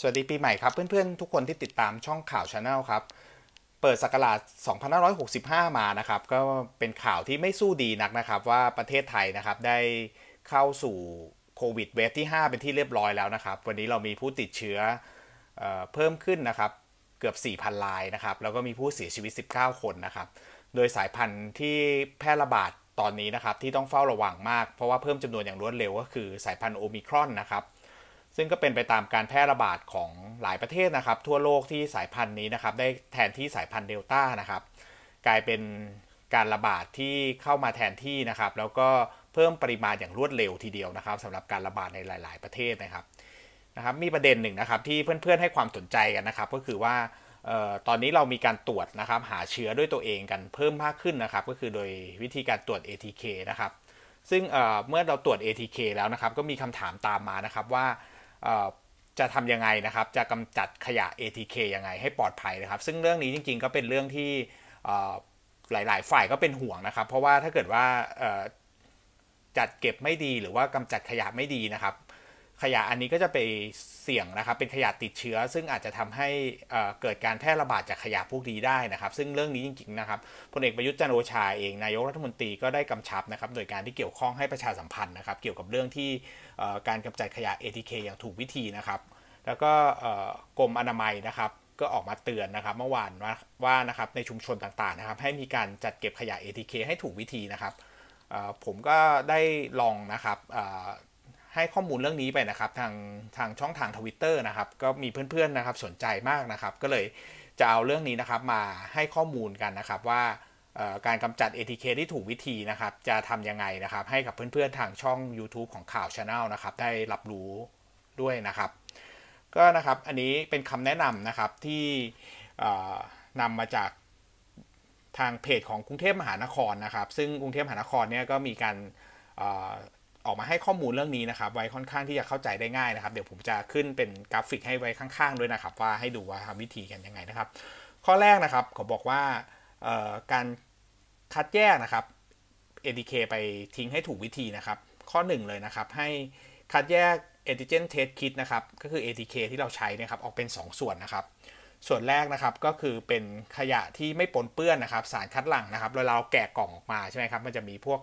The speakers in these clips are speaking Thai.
สวัสดีปีใหม่ครับ เพื่อนๆทุกคนที่ติดตามช่องข่าวชาแนลครับ เปิดสักราช2565 มานะครับ ก็เป็นข่าวที่ไม่สู้ดีนักนะครับ ว่าประเทศไทยนะครับได้เข้าสู่โควิดเวฟที่ 5 เป็นที่เรียบร้อยแล้วนะครับ วันนี้เรามีผู้ติดเชื้อเออเพิ่มขึ้นนะครับเกือบ 4,000รายนะครับ แล้วก็มีผู้เสียชีวิต 19 คนนะครับ โดยสายพันธุ์ที่แพร่ระบาดตอนนี้นะครับที่ต้องเฝ้าระวังมาก เพราะว่าเพิ่มจำนวนอย่างรวดเร็วก็คือสายพันธุ์โอมิครอนนะครับซึ่งก็เป็นไปตามการแพร่ระบาดของหลายประเทศนะครับ ทั่วโลกที่สายพันธุ์นี้นะครับ ได้แทนที่สายพันธุ์เดลต้านะครับกลายเป็นการระบาดที่เข้ามาแทนที่นะครับแล้วก็เพิ่มปริมาณอย่างรวดเร็วทีเดียวนะครับสำหรับการระบาดในหลาย ๆ ประเทศนะครับนะครับมีประเด็นหนึ่งนะครับที่เพื่อนๆ ให้ความสนใจกันนะครับ ก็คือว่าตอนนี้เรามีการตรวจนะครับหาเชื้อด้วยตัวเองกันเพิ่มมากขึ้นนะครับก็คือโดยวิธีการตรวจ ATK นะครับซึ่งเมื่อเราตรวจ ATK แล้วนะครับก็มีคำถามตามมานะครับว่าจะทำยังไงนะครับ จะกำจัดขยะ ATK ยังไงให้ปลอดภัยนะครับ ซึ่งเรื่องนี้จริงๆ ก็เป็นเรื่องที่หลายๆ ฝ่ายก็เป็นห่วงนะครับ เพราะว่าถ้าเกิดว่าจัดเก็บไม่ดีหรือว่ากำจัดขยะไม่ดีนะครับขยะอันนี้ก็จะไปเสี่ยงนะครับเป็นขยะติดเชื้อ ซึ่งอาจจะทำให้เกิดการแพร่ระบาดจากขยะพวกนี้ได้นะครับ ซึ่งเรื่องนี้จริงๆนะครับพลเอกประยุทธ์จันโอชาเองนายกรัฐมนตรีก็ได้กำชับนะครับ โดยการที่เกี่ยวข้องให้ประชาสัมพันธ์นะครับ เกี่ยวกับเรื่องที่การกำจัดขยะ ATK อย่างถูกวิธีนะครับ แล้วก็กรมอนามัยนะครับก็ออกมาเตือนนะครับ เมื่อวานว่าว่านะครับในชุมชนต่างๆนะครับให้มีการจัดเก็บขยะ ATK ให้ถูกวิธีนะครับผมก็ได้ลองนะครับให้ข้อมูลเรื่องนี้ไปนะครับทางทางช่องทางทวิตเตอร์นะครับ ก็มีเพื่อนๆนะครับสนใจมากนะครับ ก็เลยจะเอาเรื่องนี้นะครับมาให้ข้อมูลกันนะครับ ว่าการกำจัด ATK ที่ถูกวิธีนะครับ จะทำยังไงนะครับ ให้กับเพื่อนๆ ทางช่อง YouTube ของข่าวชาแนลนะครับได้รับรู้ด้วยนะครับก็นะครับอันนี้เป็นคำแนะนำนะครับที่นำมาจากทางเพจของกรุงเทพมหานครนะครับซึ่งกรุงเทพมหานครเนี่ยก็มีการออกมาให้ข้อมูลเรื่องนี้นะครับไว้ค่อนข้างที่จะเข้าใจได้ง่ายนะครับเดี๋ยวผมจะขึ้นเป็นกราฟิกให้ไว้ข้างๆด้วยนะครับว่าให้ดูว่าทำวิธีกันยังไงนะครับ ข้อแรกนะครับเขาบอกว่าการคัดแยกนะครับ ADK ไปทิ้งให้ถูกวิธีนะครับ ข้อ1เลยนะครับให้คัดแยก antigen test kit นะครับก็คือ ATK ที่เราใช้นะครับออกเป็น 2 ส่วนนะครับ ส่วนแรกนะครับก็คือเป็นขยะที่ไม่ปนเปื้อนนะครับ สารคัดหลั่งนะครับเวลาเราแกะกล่องออกมาใช่ไหมครับมันจะมีพวก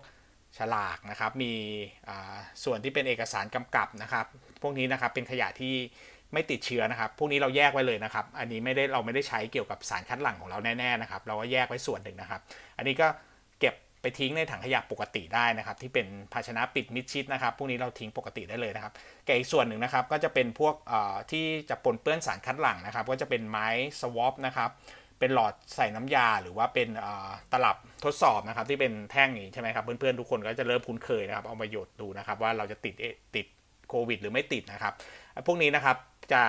ฉลากนะครับมีส่วนที่เป็นเอกสารกำกับนะครับ พวกนี้นะครับเป็นขยะที่ไม่ติดเชื้อนะครับพวกนี้เราแยกไว้เลยนะครับ อันนี้ไม่ได้เราไม่ได้ใช้เกี่ยวกับสารคัดหลั่งของเราแน่ๆนะครับเราก็แยกไว้ส่วนหนึ่งนะครับ อันนี้ก็เก็บไปทิ้งในถังขยะปกติได้นะครับ ที่เป็นภาชนะปิดมิดชิดนะครับ พวกนี้เราทิ้งปกติได้เลยนะครับ แก่อีกส่วนหนึ่งนะครับก็จะเป็นพวกที่จะปนเปื้อนสารคัดหลั่งนะครับก็จะเป็นไม้สวอปนะครับเป็นหลอดใส่น้ำยาหรือว่าเป็นตลับทดสอบนะครับที่เป็นแท่งนี้ใช่ไหมครับเพื่อนๆทุกคนก็จะเริ่มคุ้นเคยนะครับเอามาหยดดูนะครับว่าเราจะติดติดโควิดหรือไม่ติดนะครับ พวกนี้นะครับจะ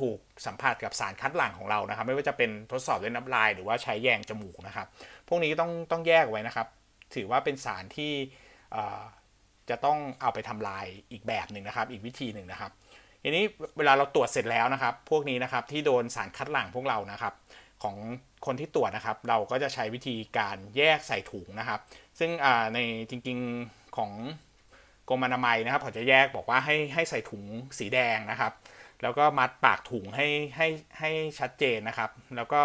ถูกสัมผัสกับสารคัดหลั่งของเรานะครับไม่ว่าจะเป็นทดสอบด้วยน้ำลาย หรือว่าใช้แยงจมูกนะครับพวกนี้ต้องต้องแยกไว้นะครับถือว่าเป็นสารที่จะต้องเอาไปทำลายอีกแบบหนึ่งนะครับอีกวิธีหนึ่งนะครับทีนี้เวลาเราตรวจเสร็จแล้วนะครับ พวกนี้นะครับที่โดนสารคัดหลั่งพวกเรานะครับของคนที่ตรวจนะครับเราก็จะใช้วิธีการแยกใส่ถุงนะครับ ซึ่งในจริง ๆของกรมอนามัยนะครับเขาจะแยกบอกว่าให้ให้ใส่ถุงสีแดงนะครับ แล้วก็มัดปากถุงให้ให้ให้ชัดเจนนะครับ แล้วก็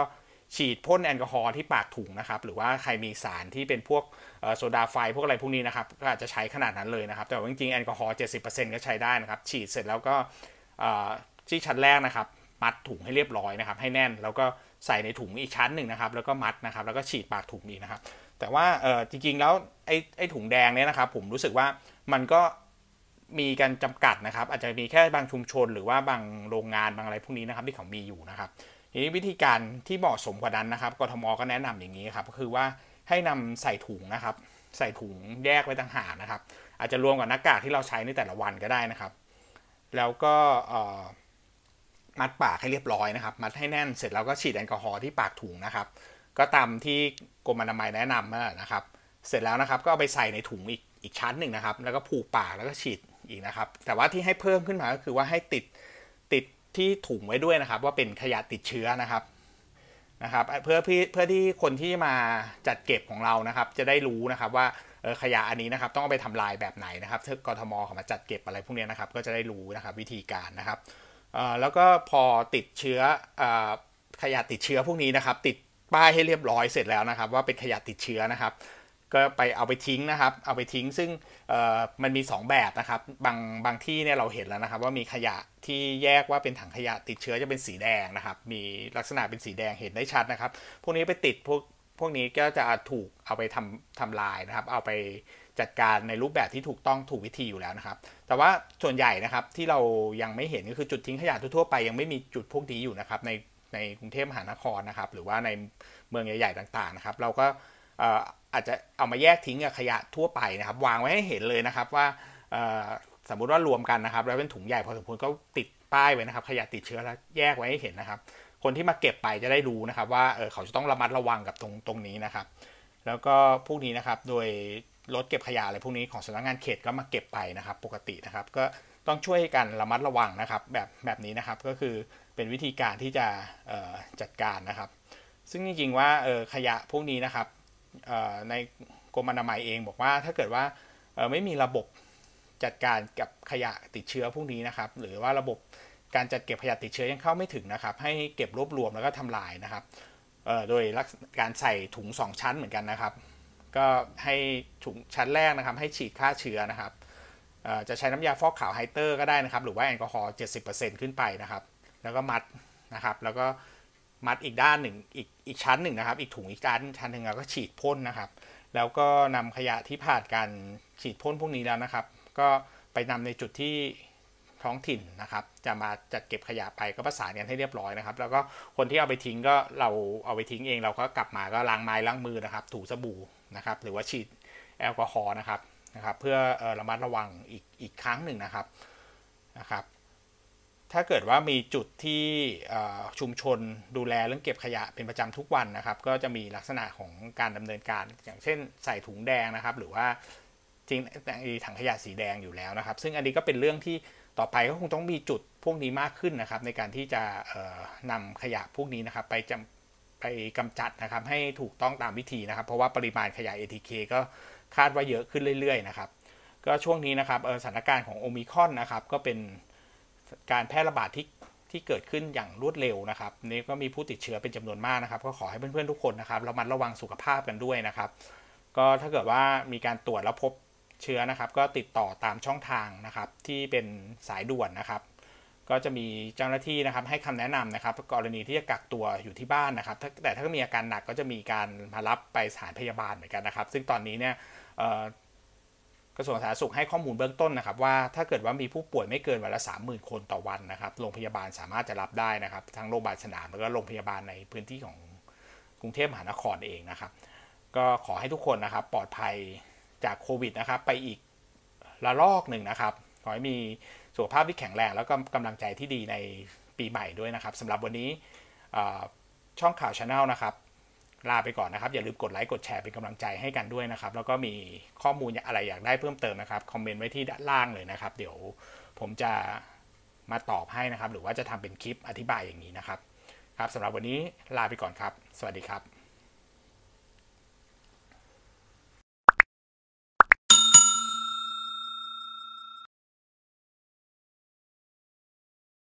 ฉีดพ่นแอลกอฮอล์ที่ปากถุงนะครับ หรือว่าใครมีสารที่เป็นพวกโซดาไฟพวกอะไรพวกนี้นะครับก็อาจจะใช้ขนาดนั้นเลยนะครับแต่ว่าจริงๆแอลกอฮอล์เต์ก็ใช้ได้นะครับ ฉีดเสร็จแล้วก็ที่ชั้นแรกนะครับมัดถุงให้เรียบร้อยนะครับ ให้แน่นแล้วก็ใส่ในถุงอีกชั้นหนึ่งนะครับ แล้วก็มัดนะครับ แล้วก็ฉีดปากถุงอีกนะครับ แต่ว่าจริง ๆ แล้วไอ้ไอ้ถุงแดงเนี่ยนะครับ ผมรู้สึกว่ามันก็มีการจำกัดนะครับ อาจจะมีแค่บางชุมชน หรือว่าบางโรงงานบางอะไรพวกนี้นะครับ ที่เขา มีอยู่นะครับทีนี้วิธีการที่เหมาะสมกว่านั้นนะครับกทมก็แนะนำอย่างนี้ครับก็คือว่าให้นำใส่ถุงนะครับ ใส่ถุงแยกไว้ต่างหากนะครับ อาจจะรวมกับหน้ากากที่เราใช้ในแต่ละวันก็ได้นะครับ แล้วก็มัดปากให้เรียบร้อยนะครับ มัดให้แน่นเสร็จแล้วก็ฉีดแอลกอฮอล์ที่ปากถุงนะครับ ก็ตามที่กรมอนามัยแนะนำนะครับ เสร็จแล้วนะครับก็เอาไปใส่ในถุงอีกอีกชั้นหนึ่งนะครับ แล้วก็ผูกปากแล้วก็ฉีดอีกนะครับ แต่ว่าที่ให้เพิ่มขึ้นมาก็คือว่าให้ติดติดที่ถุงไว้ด้วยนะครับ ว่าเป็นขยะติดเชื้อนะครับนะครับเพื่อเพื่อที่คนที่มาจัดเก็บของเรานะครับ จะได้รู้นะครับ ว่าขยะอันนี้นะครับ ต้องเอาไปทำลายแบบไหนนะครับถ้ากรทมเขามาจัดเก็บอะไรพวกนี้นะครับ ก็จะได้รู้นะครับ วิธีการนะครับแล้วก็พอติดเชื้อขยะติดเชื้อพวกนี้นะครับ ติดป้ายให้เรียบร้อยเสร็จแล้วนะครับ ว่าเป็นขยะติดเชื้อนะครับ ก็ไปเอาไปทิ้งนะครับ เอาไปทิ้งซึ่งมันมี2แบบนะครับ บางบางที่เนี่ยเราเห็นแล้วนะครับ ว่ามีขยะที่แยกว่าเป็นถังขยะติดเชื้อจะเป็นสีแดงนะครับ มีลักษณะเป็นสีแดงเห็นได้ชัดนะครับ พวกนี้ไปติดพวกพวกนี้ก็จะถูกเอาไปทำทำลายนะครับ เอาไปจัดการในรูปแบบที่ถูกต้องถูกวิธีอยู่แล้วนะครับ แต่ว่าส่วนใหญ่นะครับที่เรายังไม่เห็น ก็คือ จุดทิ้งขยะทั่วไป ยังไม่มีจุดพวกนี้อยู่นะครับ ในในกรุงเทพมหานครนะครับ หรือว่าในเมืองใหญ่ๆต่าง ๆนะครับ เราก็อาจจะเอามาแยกทิ้งขยะทั่วไปนะครับ วางไว้ให้เห็นเลยนะครับว่าสมมุติว่ารวมกันนะครับแล้วเป็นถุงใหญ่พอสมควรก็ติดป้ายไว้นะครับ ขยะติดเชื้อแล้วแยกไว้ให้เห็นนะครับ คนที่มาเก็บไปจะได้รู้นะครับ ว่าเเขาจะต้องระมัดระวังกับตรงตรงนี้นะครับ แล้วก็พวกนี้นะครับโดยรถเก็บขยะอะไรพวกนี้ของสำนักงานเขตก็มาเก็บไปนะครับปกตินะครับ ก็ต้องช่วยกันระมัดระวังนะครับแบบแบบนี้นะครับก็คือเป็นวิธีการที่จะจัดการนะครับ ซึ่งจริงๆว่าขยะพวกนี้นะครับ ในกรมอนามัยเองบอกว่าถ้าเกิดว่าไม่มีระบบจัดการกับขยะติดเชื้อพวกนี้นะครับ หรือว่าระบบการจัดเก็บขยะติดเชื้อยังเข้าไม่ถึงนะครับ ให้เก็บรวบรวมแล้วก็ทำลายนะครับโดยการใส่ถุง 2 ชั้นเหมือนกันนะครับก็ให้ถุงชั้นแรกนะครับ ให้ฉีดฆ่าเชื้อนะครับจะใช้น้ำยาฟอกขาวไฮเตอร์ก็ได้นะครับ หรือว่าแอลกอฮอล์เจขึ้นไปนะครับ แล้วก็มัดนะครับแล้วก็มัดอีกด้านหนึ่งอีกอีกชั้นหนึ่งนะครับ อีกถุงอีกชั้นชั้นหนึ่งแล้วก็ฉีดพ่นนะครับ แล้วก็นำขยะที่ผ่านการฉีดพ่นพวกนี้แล้วนะครับ ก็ไปนำในจุดที่ท้องถิ่นนะครับ จะมาจัดเก็บขยะไปก็ประสานกันให้เรียบร้อยนะครับ แล้วก็คนที่เอาไปทิ้งก็เราเอาไปทิ้งเอง เราก็กลับมาก็ล้างไม้ล้างมือนะครับ ถูสบู่นะครับ หรือว่าฉีดแอลกอฮอล์นะครับนะครับเพื่อระมัดระวังอีกอีกครั้งหนึ่งนะครับ นะครับ ถ้าเกิดว่ามีจุดที่ชุมชนดูแลเรื่องเก็บขยะเป็นประจำทุกวันนะครับ ก็จะมีลักษณะของการดำเนินการอย่างเช่นใส่ถุงแดงนะครับ หรือว่าจริงถังขยะสีแดงอยู่แล้วนะครับ ซึ่งอันนี้ก็เป็นเรื่องที่ต่อไปก็คงต้องมีจุดพวกนี้มากขึ้นนะครับ ในการที่จะนำขยะพวกนี้นะครับ ไปจำไปกำจัดนะครับให้ถูกต้องตามวิธีนะครับ เพราะว่าปริมาณขยะ ATK ก็คาดว่าเยอะขึ้นเรื่อยๆนะครับ ก็ช่วงนี้นะครับสถานการณ์ของโอมิคอนนะครับก็เป็นการแพร่ระบาดที่ที่เกิดขึ้นอย่างรวดเร็วนะครับนี่ก็มีผู้ติดเชื้อเป็นจำนวนมากนะครับก็ขอให้เพื่อนๆทุกคนนะครับระมัดระวังสุขภาพกันด้วยนะครับก็ถ้าเกิดว่ามีการตรวจแล้วพบเชื้อนะครับก็ติดต่อตามช่องทางนะครับที่เป็นสายด่วนนะครับก็จะมีเจ้าหน้าที่นะครับให้คำแนะนำนะครับกรณีที่จะกักตัวอยู่ที่บ้านนะครับ แต่ถ้ามีอาการหนักก็จะมีการมารับไปสถานพยาบาลเหมือนกันนะครับซึ่งตอนนี้เนี่ยกระทรวงสาธารณสุขให้ข้อมูลเบื้องต้นนะครับว่าถ้าเกิดว่ามีผู้ป่วยไม่เกินวันละ 3 0,000 คนต่อวันนะครับโรงพยาบาลสามารถจะรับได้นะครับ ทั้งโรงพยาบาลสนามแล้วก็โรงพยาบาลในพื้นที่ของกรุงเทพมหานครเองนะครับก็ขอให้ทุกคนนะครับปลอดภัยจากโควิดนะครับ ไปอีกระลอกหนึ่งนะครับ ขอให้มีสุขภาพที่แข็งแรง แล้วก็กำลังใจที่ดีในปีใหม่ด้วยนะครับสำหรับวันนี้ช่องข่าวชาแนลนะครับลาไปก่อนนะครับ อย่าลืมกดไลค์กดแชร์เป็นกำลังใจให้กันด้วยนะครับ แล้วก็มีข้อมูลอะไรอยากได้เพิ่มเติมนะครับ คอมเมนต์ไว้ที่ด้านล่างเลยนะครับ เดี๋ยวผมจะมาตอบให้นะครับ หรือว่าจะทำเป็นคลิปอธิบายอย่างนี้นะครับครับสำหรับวันนี้ลาไปก่อนครับ สวัสดีครับ